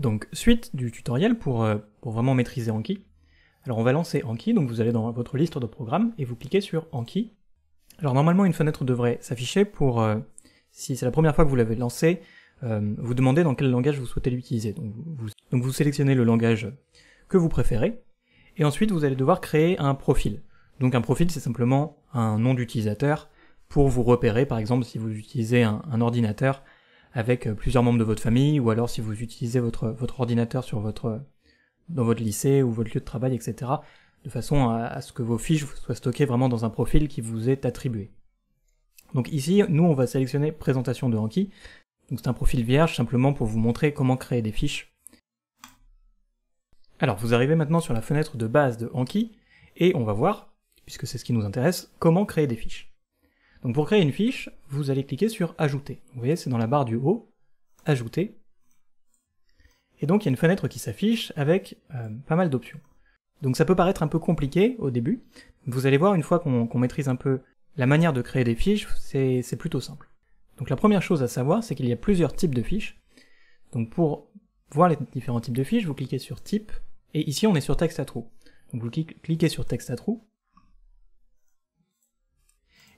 Donc suite du tutoriel pour, euh, pour vraiment maîtriser Anki. Alors on va lancer Anki, donc vous allez dans votre liste de programmes et vous cliquez sur Anki. Alors normalement une fenêtre devrait s'afficher pour, euh, si c'est la première fois que vous l'avez lancé, euh, vous demander dans quel langage vous souhaitez l'utiliser. Donc vous, sélectionnez le langage que vous préférez, et ensuite vous allez devoir créer un profil. Donc un profil c'est simplement un nom d'utilisateur pour vous repérer, par exemple si vous utilisez un ordinateur, avec euh, plusieurs membres de votre famille, ou alors si vous utilisez votre, votre ordinateur sur votre, dans votre lycée ou votre lieu de travail, etc., de façon à, ce que vos fiches soient stockées vraiment dans un profil qui vous est attribué. Donc ici, nous, on va sélectionner présentation de Anki. Donc c'est un profil vierge, simplement pour vous montrer comment créer des fiches. Alors vous arrivez maintenant sur la fenêtre de base de Anki, et on va voir, puisque c'est ce qui nous intéresse, comment créer des fiches. Donc pour créer une fiche, vous allez cliquer sur Ajouter. Vous voyez, c'est dans la barre du haut, Ajouter. Et donc il y a une fenêtre qui s'affiche avec euh, pas mal d'options. Donc ça peut paraître un peu compliqué au début. Vous allez voir, une fois qu'on maîtrise un peu la manière de créer des fiches, c'est plutôt simple. Donc la première chose à savoir, c'est qu'il y a plusieurs types de fiches. Donc pour voir les différents types de fiches, vous cliquez sur Type, et ici on est sur Texte à trous. Donc vous cliquez sur Texte à trous,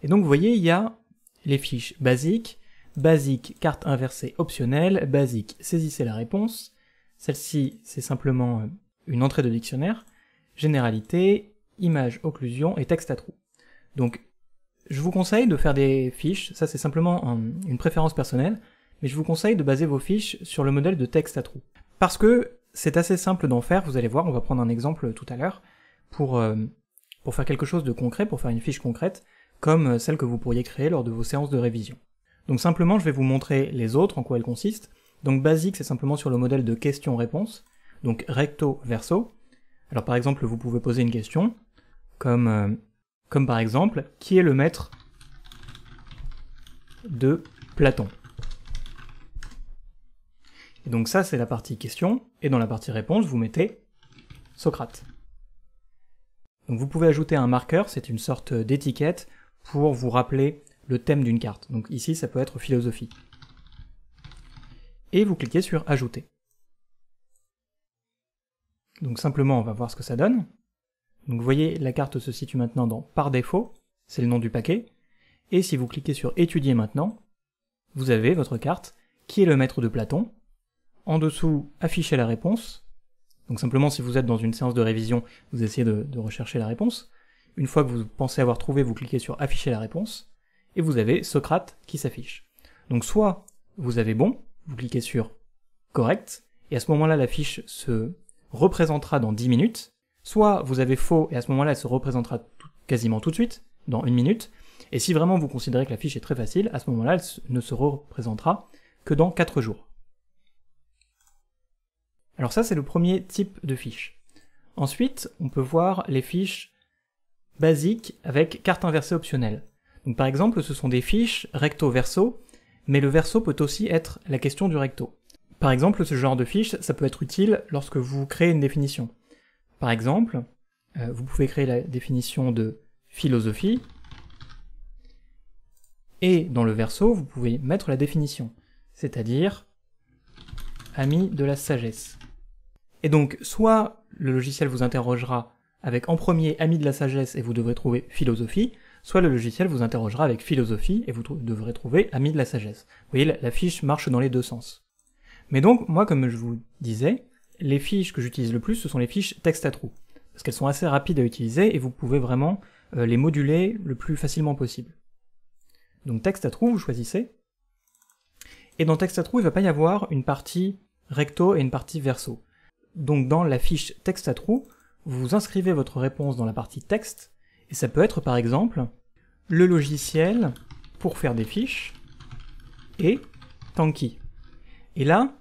et donc, vous voyez, il y a les fiches basiques, basique, carte inversée optionnelle, basique, saisissez la réponse. Celle-ci, c'est simplement euh, une entrée de dictionnaire, généralité, image, occlusion et texte à trous. Donc, je vous conseille de faire des fiches, ça c'est simplement une préférence personnelle, mais je vous conseille de baser vos fiches sur le modèle de texte à trous. Parce que c'est assez simple d'en faire, vous allez voir, on va prendre un exemple tout à l'heure, pour, euh, pour faire quelque chose de concret, pour faire une fiche concrète, comme euh, celles que vous pourriez créer lors de vos séances de révision. Donc simplement, je vais vous montrer les autres, en quoi elles consistent. Donc basique, c'est simplement sur le modèle de question-réponse, donc recto-verso. Alors par exemple, vous pouvez poser une question, comme, euh, par exemple, qui est le maître de Platon Et donc ça, c'est la partie question, et dans la partie réponse, vous mettez Socrate. Donc vous pouvez ajouter un marqueur, c'est une sorte d'étiquette pour vous rappeler le thème d'une carte. Donc ici, ça peut être philosophie. Et vous cliquez sur Ajouter. Donc simplement, on va voir ce que ça donne. Donc vous voyez, la carte se situe maintenant dans Par défaut, c'est le nom du paquet. Et si vous cliquez sur Étudier maintenant, vous avez votre carte qui est le maître de Platon. En dessous, affichez la réponse. Donc simplement, si vous êtes dans une séance de révision, vous essayez de, de rechercher la réponse. Une fois que vous pensez avoir trouvé, vous cliquez sur afficher la réponse et vous avez Socrate qui s'affiche. Donc soit vous avez bon, vous cliquez sur correct et à ce moment-là la fiche se représentera dans 10 minutes, soit vous avez faux et à ce moment-là elle se représentera quasiment tout de suite dans une minute. Et si vraiment vous considérez que la fiche est très facile, à ce moment-là, elle ne se représentera que dans 4 jours. Alors ça, c'est le premier type de fiche. Ensuite, on peut voir les fiches basique avec carte inversée optionnelle. Donc par exemple, ce sont des fiches recto-verso, mais le verso peut aussi être la question du recto. Par exemple, ce genre de fiche, ça peut être utile lorsque vous créez une définition. Par exemple, euh, vous pouvez créer la définition de philosophie, et dans le verso, vous pouvez mettre la définition, c'est-à-dire ami de la sagesse. Et donc, soit le logiciel vous interrogera avec en premier Ami de la sagesse et vous devrez trouver philosophie, soit le logiciel vous interrogera avec philosophie et vous devrez trouver Ami de la sagesse. Vous voyez, la, fiche marche dans les deux sens. Mais donc, moi, comme je vous disais, les fiches que j'utilise le plus, ce sont les fiches texte à trous. Parce qu'elles sont assez rapides à utiliser et vous pouvez vraiment euh, les moduler le plus facilement possible. Donc texte à trous, vous choisissez. Et dans texte à trous, il ne va pas y avoir une partie recto et une partie verso. Donc dans la fiche texte à trous, vous inscrivez votre réponse dans la partie texte, et ça peut être par exemple le logiciel pour faire des fiches et Tanki. Et là,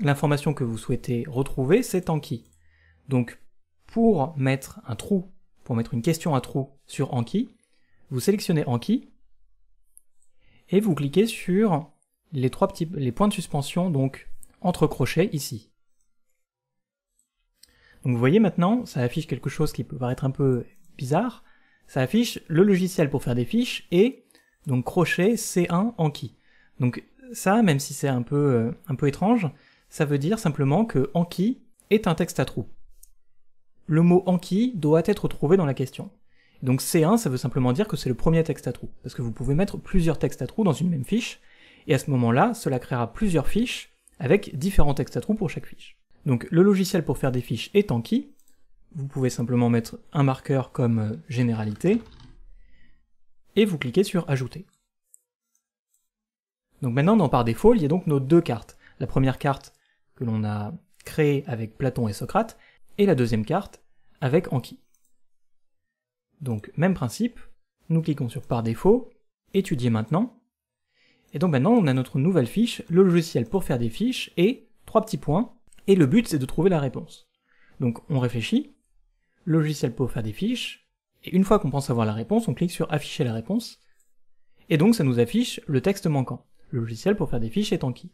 l'information que vous souhaitez retrouver, c'est Tanki. Donc, pour mettre un trou, pour mettre une question à trou sur Anki, vous sélectionnez Anki et vous cliquez sur les trois petits les points de suspension, donc entre crochets ici. Donc vous voyez maintenant, ça affiche quelque chose qui peut paraître un peu bizarre. Ça affiche le logiciel pour faire des fiches et donc crochet C1 Anki. Donc ça, même si c'est un peu, euh, un peu étrange, ça veut dire simplement que Anki est un texte à trous. Le mot Anki doit être trouvé dans la question. Donc C1, ça veut simplement dire que c'est le premier texte à trous, parce que vous pouvez mettre plusieurs textes à trous dans une même fiche, et à ce moment-là, cela créera plusieurs fiches avec différents textes à trous pour chaque fiche. Donc le logiciel pour faire des fiches est Anki. Vous pouvez simplement mettre un marqueur comme euh, généralité et vous cliquez sur ajouter. Donc maintenant, dans par défaut, il y a donc nos deux cartes. La première carte que l'on a créée avec Platon et Socrate et la deuxième carte avec Anki. Donc même principe, nous cliquons sur par défaut, étudier maintenant. Et donc maintenant, on a notre nouvelle fiche, le logiciel pour faire des fiches et trois petits points, et le but c'est de trouver la réponse. Donc on réfléchit, logiciel pour faire des fiches, et une fois qu'on pense avoir la réponse, on clique sur afficher la réponse, et donc ça nous affiche le texte manquant. Le logiciel pour faire des fiches est en qui.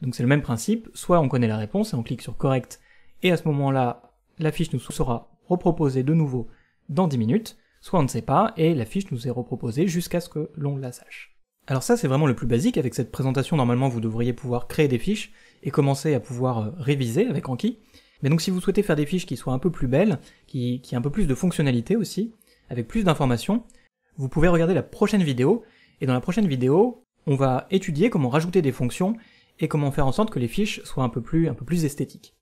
Donc c'est le même principe, soit on connaît la réponse et on clique sur correct, et à ce moment-là, la fiche nous sera reproposée de nouveau dans 10 minutes, soit on ne sait pas, et la fiche nous est reproposée jusqu'à ce que l'on la sache. Alors ça c'est vraiment le plus basique, avec cette présentation normalement vous devriez pouvoir créer des fiches, et commencer à pouvoir euh, réviser avec Anki. Mais donc si vous souhaitez faire des fiches qui soient un peu plus belles, qui, qui aient un peu plus de fonctionnalité aussi, avec plus d'informations, vous pouvez regarder la prochaine vidéo, et dans la prochaine vidéo, on va étudier comment rajouter des fonctions et comment faire en sorte que les fiches soient un peu plus, un peu plus esthétiques.